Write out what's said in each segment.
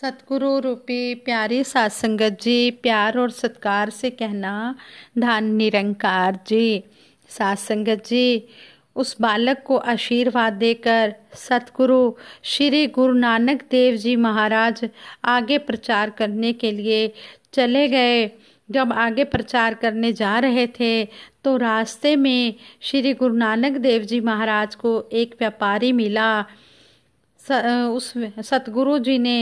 सतगुरु रूपी प्यारी सात संगत जी प्यार और सत्कार से कहना धान निरंकार जी सात संगत जी उस बालक को आशीर्वाद देकर सतगुरु श्री गुरु नानक देव जी महाराज आगे प्रचार करने के लिए चले गए जब आगे प्रचार करने जा रहे थे तो रास्ते में श्री गुरु नानक देव जी महाराज को एक व्यापारी मिला स, उस सतगुरु जी ने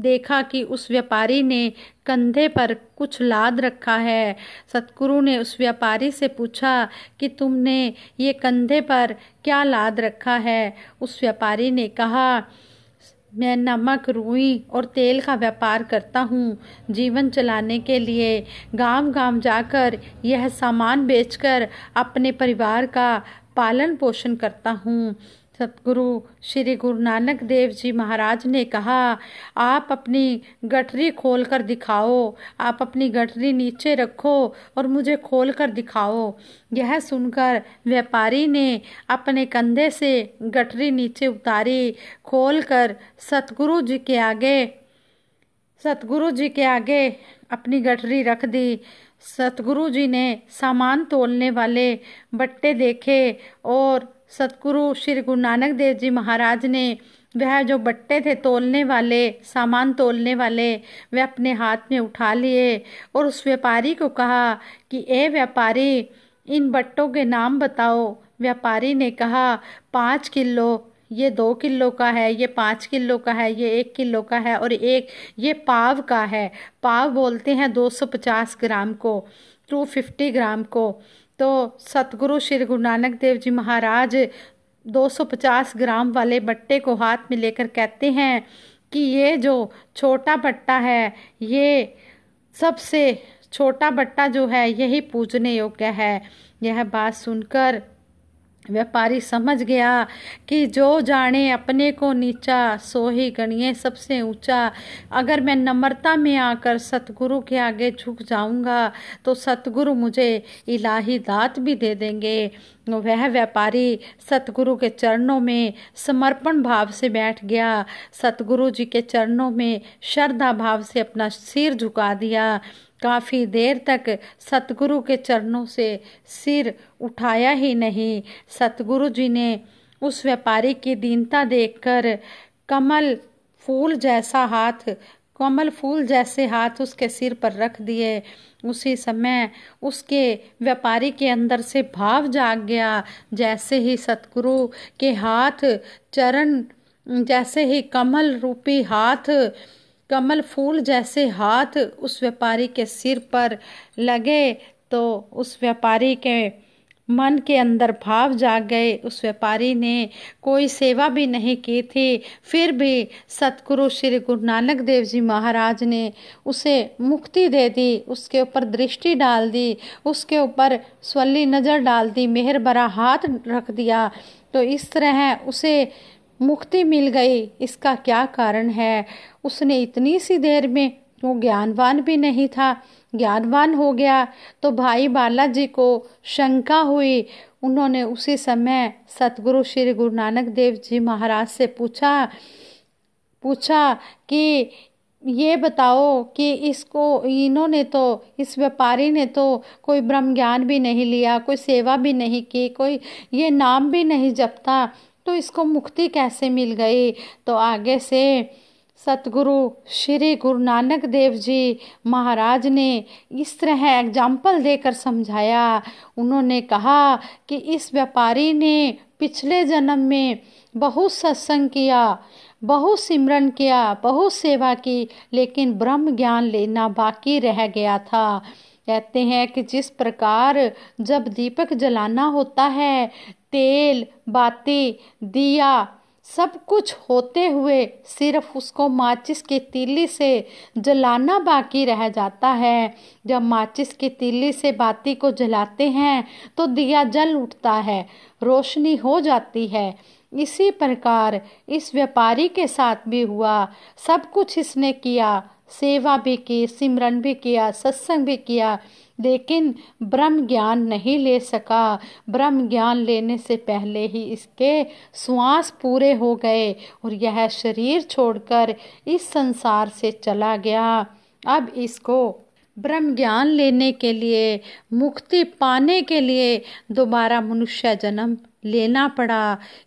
देखा कि उस व्यापारी ने कंधे पर कुछ लाद रखा है सतगुरु ने उस व्यापारी से पूछा कि तुमने ये कंधे पर क्या लाद रखा है उस व्यापारी ने कहा मैं नमक रुई और तेल का व्यापार करता हूँ जीवन चलाने के लिए गांव गांव जाकर यह सामान बेचकर अपने परिवार का पालन पोषण करता हूँ सतगुरु श्री गुरु नानक देव जी महाराज ने कहा आप अपनी गठरी खोल कर दिखाओ आप अपनी गठरी नीचे रखो और मुझे खोल कर दिखाओ यह सुनकर व्यापारी ने अपने कंधे से गठरी नीचे उतारी खोल कर सतगुरु जी के आगे सतगुरु जी के आगे अपनी गठरी रख दी सतगुरु जी ने सामान तोलने वाले बट्टे देखे और सतगुरु श्री गुरु नानक देव जी महाराज ने वह जो बट्टे थे तोलने वाले सामान तोलने वाले वह अपने हाथ में उठा लिए और उस व्यापारी को कहा कि ए व्यापारी इन बट्टों के नाम बताओ व्यापारी ने कहा पाँच किलो ये दो किलो का है ये पाँच किलो का है ये एक किलो का है और एक ये पाव का है पाव बोलते हैं दो सौ पचास ग्राम को टू फिफ्टी ग्राम को तो सतगुरु श्री गुरु नानक देव जी महाराज 250 ग्राम वाले बट्टे को हाथ में लेकर कहते हैं कि ये जो छोटा बट्टा है ये सबसे छोटा बट्टा जो है यही पूजने योग्य है यह बात सुनकर व्यापारी समझ गया कि जो जाने अपने को नीचा सो ही गणिए सबसे ऊंचा अगर मैं नम्रता में आकर सतगुरु के आगे झुक जाऊंगा तो सतगुरु मुझे इलाही दात भी दे देंगे वह व्यापारी सतगुरु के चरणों में समर्पण भाव से बैठ गया सतगुरु जी के चरणों में श्रद्धा भाव से अपना सिर झुका दिया काफ़ी देर तक सतगुरु के चरणों से सिर उठाया ही नहीं सतगुरु जी ने उस व्यापारी की दीनता देखकर कमल फूल जैसा हाथ कमल फूल जैसे हाथ उसके सिर पर रख दिए उसी समय उसके व्यापारी के अंदर से भाव जाग गया जैसे ही सतगुरु के हाथ चरण जैसे ही कमल रूपी हाथ कमल फूल जैसे हाथ उस व्यापारी के सिर पर लगे तो उस व्यापारी के मन के अंदर भाव जाग गए उस व्यापारी ने कोई सेवा भी नहीं की थी फिर भी सतगुरु श्री गुरु नानक देव जी महाराज ने उसे मुक्ति दे दी उसके ऊपर दृष्टि डाल दी उसके ऊपर स्वली नज़र डाल दी मेहर भरा हाथ रख दिया तो इस तरह उसे मुक्ति मिल गई इसका क्या कारण है उसने इतनी सी देर में वो ज्ञानवान भी नहीं था ज्ञानवान हो गया तो भाई बालाजी को शंका हुई उन्होंने उसी समय सतगुरु श्री गुरु नानक देव जी महाराज से पूछा पूछा कि ये बताओ कि इसको इन्होंने तो इस व्यापारी ने तो कोई ब्रह्म ज्ञान भी नहीं लिया कोई सेवा भी नहीं की कोई ये नाम भी नहीं जपता तो इसको मुक्ति कैसे मिल गई तो आगे से सतगुरु श्री गुरु नानक देव जी महाराज ने इस तरह एग्जाम्पल देकर समझाया उन्होंने कहा कि इस व्यापारी ने पिछले जन्म में बहुत सत्संग किया बहुत सिमरन किया बहुत सेवा की लेकिन ब्रह्म ज्ञान लेना बाकी रह गया था कहते हैं कि जिस प्रकार जब दीपक जलाना होता है तेल बाती दिया सब कुछ होते हुए सिर्फ उसको माचिस की तीली से जलाना बाकी रह जाता है जब माचिस की तीली से बाती को जलाते हैं तो दिया जल उठता है रोशनी हो जाती है इसी प्रकार इस व्यापारी के साथ भी हुआ सब कुछ इसने किया सेवा भी की सिमरन भी किया सत्संग भी किया लेकिन ब्रह्म ज्ञान नहीं ले सका ब्रह्म ज्ञान लेने से पहले ही इसके श्वास पूरे हो गए और यह शरीर छोड़कर इस संसार से चला गया अब इसको ब्रह्म ज्ञान लेने के लिए मुक्ति पाने के लिए दोबारा मनुष्य जन्म लेना पड़ा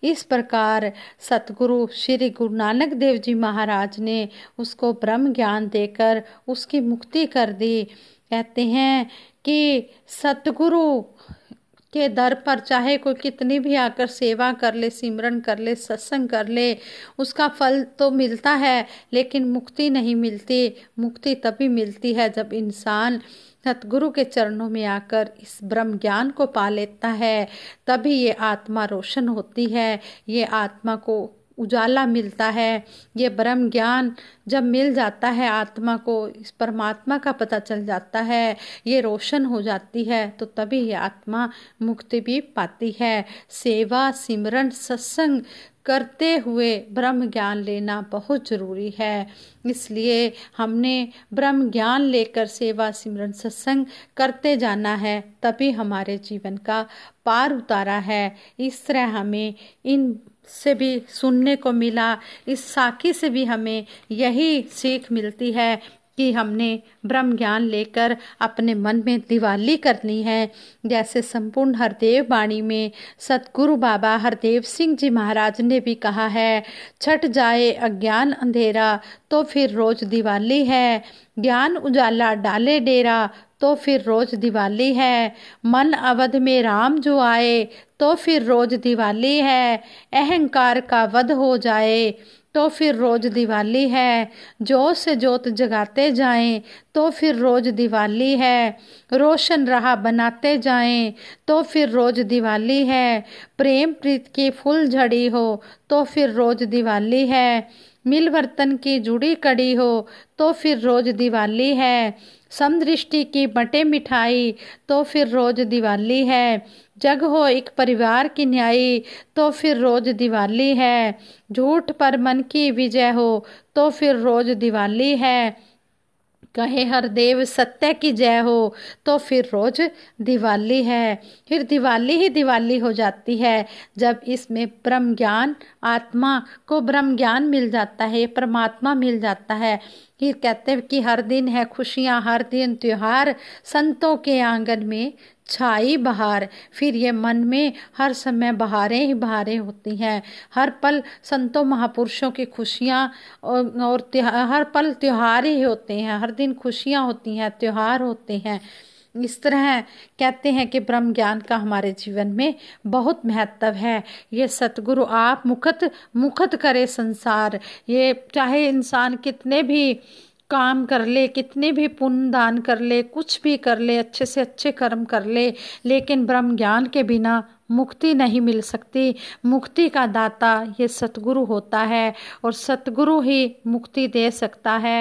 इस प्रकार सतगुरु श्री गुरु नानक देव जी महाराज ने उसको ब्रह्म ज्ञान देकर उसकी मुक्ति कर दी कहते हैं कि सतगुरु के दर पर चाहे कोई कितनी भी आकर सेवा कर ले सिमरन कर ले सत्संग कर ले उसका फल तो मिलता है लेकिन मुक्ति नहीं मिलती मुक्ति तभी मिलती है जब इंसान सतगुरु के चरणों में आकर इस ब्रह्म ज्ञान को पा लेता है तभी ये आत्मा रोशन होती है ये आत्मा को उजाला मिलता है ये ब्रह्म ज्ञान जब मिल जाता है आत्मा को इस परमात्मा का पता चल जाता है ये रोशन हो जाती है तो तभी ये आत्मा मुक्ति भी पाती है सेवा सिमरन सत्संग करते हुए ब्रह्म ज्ञान लेना बहुत ज़रूरी है इसलिए हमने ब्रह्म ज्ञान लेकर सेवा सिमरन सत्संग करते जाना है तभी हमारे जीवन का पार उतारा है इस तरह हमें इन से भी सुनने को मिला इस साखी से भी हमें यही सीख मिलती है कि हमने ब्रह्म ज्ञान लेकर अपने मन में दिवाली करनी है जैसे संपूर्ण हरदेव वाणी में सतगुरु बाबा हरदेव सिंह जी महाराज ने भी कहा है छट जाए अज्ञान अंधेरा तो फिर रोज दिवाली है ज्ञान उजाला डाले डेरा तो फिर रोज दिवाली है मन अवध में राम जो आए तो फिर रोज दिवाली है अहंकार का वध हो जाए तो फिर रोज दिवाली है जोत से जोत जगाते जाएं तो फिर रोज दिवाली है रोशन राह बनाते जाएं तो फिर रोज दिवाली है प्रेम प्रीत की फूल झड़ी हो तो फिर रोज दिवाली है मिल बर्तन की जुड़ी कड़ी हो तो फिर रोज दिवाली है समदृष्टि की बटे मिठाई तो फिर रोज दिवाली है जग हो एक परिवार की न्याय तो फिर रोज दिवाली है झूठ पर मन की विजय हो तो फिर रोज दिवाली है कहे हरदेव सत्य की जय हो तो फिर रोज दिवाली है फिर दिवाली ही दिवाली हो जाती है जब इसमें ब्रह्म ज्ञान आत्मा को ब्रह्म ज्ञान मिल जाता है परमात्मा मिल जाता है फिर कहते हैं कि हर दिन है खुशियाँ हर दिन त्यौहार संतों के आंगन में छाई बहार फिर ये मन में हर समय बहारें ही बहारें होती हैं हर पल संतों महापुरुषों की खुशियाँ और, और हर पल त्यौहार ही होते हैं हर दिन खुशियाँ होती हैं त्यौहार होते हैं इस तरह कहते हैं कि ब्रह्म ज्ञान का हमारे जीवन में बहुत महत्व है ये सतगुरु आप मुखत मुखत करे संसार ये चाहे इंसान कितने भी काम कर ले कितने भी पुण्य दान कर ले कुछ भी कर ले अच्छे से अच्छे कर्म कर ले लेकिन ब्रह्म ज्ञान के बिना मुक्ति नहीं मिल सकती मुक्ति का दाता ये सतगुरु होता है और सतगुरु ही मुक्ति दे सकता है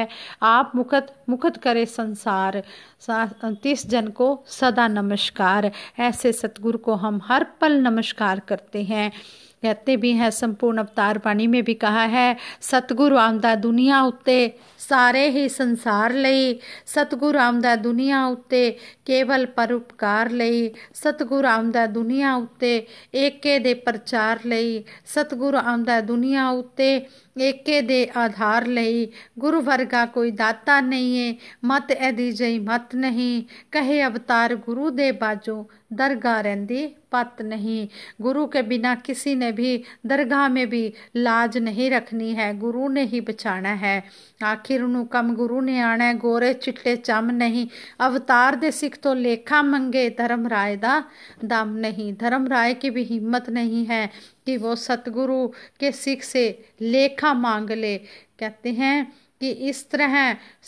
आप मुकत मुक्त करे संसार तीस जन को सदा नमस्कार ऐसे सतगुरु को हम हर पल नमस्कार करते हैं कहते भी हैं संपूर्ण अवतार पानी में भी कहा है सतगुरु आमदा दुनिया उत्ते सारे ही संसार लई सतगुरु आमदा दुनिया उत्ते केवल परोपकार लई सतगुरु आमदा दुनिया उत्ते एके दे प्रचार लई सतगुरु आमदा दुनिया उत्ते ਏਕੇ आधार ਆਧਾਰ गुरु वर्गा कोई दाता नहीं ਨਹੀਂ ਏ ਮਤ ਐਦੀ ਜਈ ਮਤ ਨਹੀਂ ਕਹੇ ਅਵਤਾਰ ਗੁਰੂ ਦੇ ਬਾਜੋ दरगाह रहती पत नहीं गुरु के बिना किसी ने भी दरगाह में भी लाज नहीं रखनी है गुरु ने ही बचाना है आखिर उन्होंने कम गुरु ने आना है गोरे चिट्टे चम नहीं अवतार दे सिख तो लेखा मंगे धर्म राय दा दम नहीं धर्म राय की भी हिम्मत नहीं है कि वो सतगुरु के सिख से लेखा मांग ले कहते हैं कि इस तरह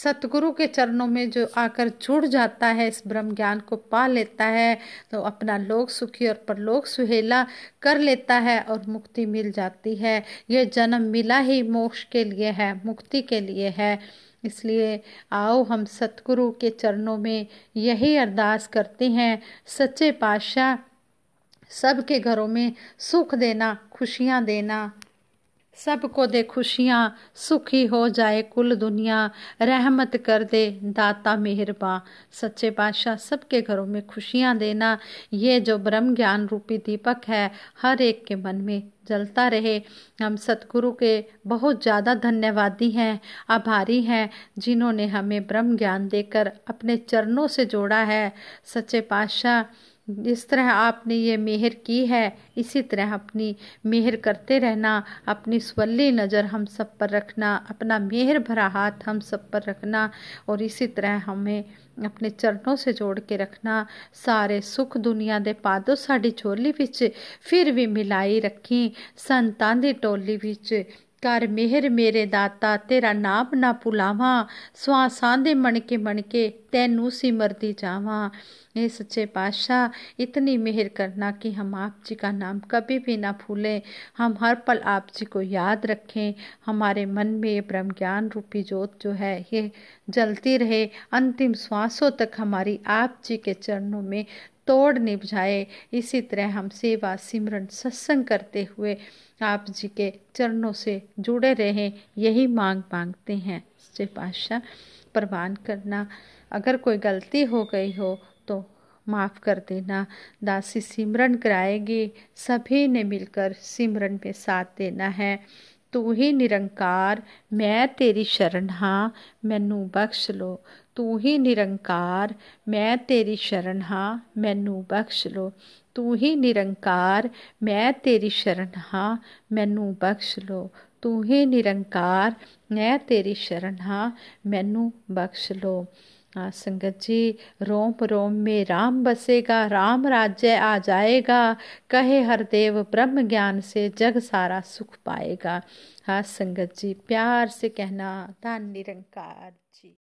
सतगुरु के चरणों में जो आकर जुड़ जाता है इस ब्रह्म ज्ञान को पा लेता है तो अपना लोक सुखी और परलोक सुहेला कर लेता है और मुक्ति मिल जाती है यह जन्म मिला ही मोक्ष के लिए है मुक्ति के लिए है इसलिए आओ हम सतगुरु के चरणों में यही अरदास करते हैं सच्चे पातशाह सबके घरों में सुख देना खुशियाँ देना सबको दे खुशियाँ सुखी हो जाए कुल दुनिया रहमत कर दे दाता मेहरबा सच्चे बादशाह सबके घरों में खुशियाँ देना ये जो ब्रह्म ज्ञान रूपी दीपक है हर एक के मन में जलता रहे हम सतगुरु के बहुत ज़्यादा धन्यवादी हैं आभारी हैं जिन्होंने हमें ब्रह्म ज्ञान देकर अपने चरणों से जोड़ा है सच्चे पातशाह जिस तरह आपने ये मेहर की है इसी तरह अपनी मेहर करते रहना अपनी स्वली नज़र हम सब पर रखना अपना मेहर भरा हाथ हम सब पर रखना और इसी तरह हमें अपने चरणों से जोड़ के रखना सारे सुख दुनिया के पा दो साड़ी झोली फिर भी मिलाई रखी संतान की टोली कर मेहर मेरे दाता तेरा नाम ना ਭੁਲਾਵਾਂ सुहा सांधे मणके मणके तेनू ਕੇ ਤੈਨੂੰ ਸਿਮਰਦੀ सच्चे पातशाह इतनी मेहर करना कि हम आप जी का नाम कभी भी ना भूलें हम हर पल आप जी को याद रखें हमारे मन में ये ब्रह्म ज्ञान रूपी जोत जो है ये जलती रहे अंतिम श्वासों तक हमारी आप जी के चरणों में तोड़ निभाए इसी तरह हम सेवा सिमरन सत्संग करते हुए आप जी के चरणों से जुड़े रहें यही मांग मांगते हैं सच्चे पातशाह प्रवान करना अगर कोई गलती हो गई हो तो माफ़ कर देना दासी सिमरन कराएगी सभी ने मिलकर सिमरन में साथ देना है तू ही निरंकार मैं तेरी शरण हाँ मैनू बख्श लो ਤੂੰ ਹੀ ਨਿਰੰਕਾਰ ਮੈਂ ਤੇਰੀ ਸ਼ਰਨ ਹਾਂ ਮੈਨੂੰ ਬਖਸ਼ ਲੋ ਤੂੰ ਹੀ ਨਿਰੰਕਾਰ ਮੈਂ ਤੇਰੀ ਸ਼ਰਨ ਹਾਂ ਮੈਨੂੰ ਬਖਸ਼ ਲੋ ਤੂੰ ਹੀ ਨਿਰੰਕਾਰ ਮੈਂ ਤੇਰੀ ਸ਼ਰਨ ਹਾਂ ਮੈਨੂੰ ਬਖਸ਼ ਲੋ हाँ संगत जी रोम रोम में राम बसेगा राम राज्य आ जाएगा कहे हर देव ब्रह्म ज्ञान से जग सारा सुख पाएगा हाँ संगत जी प्यार से कहना धन निरंकार जी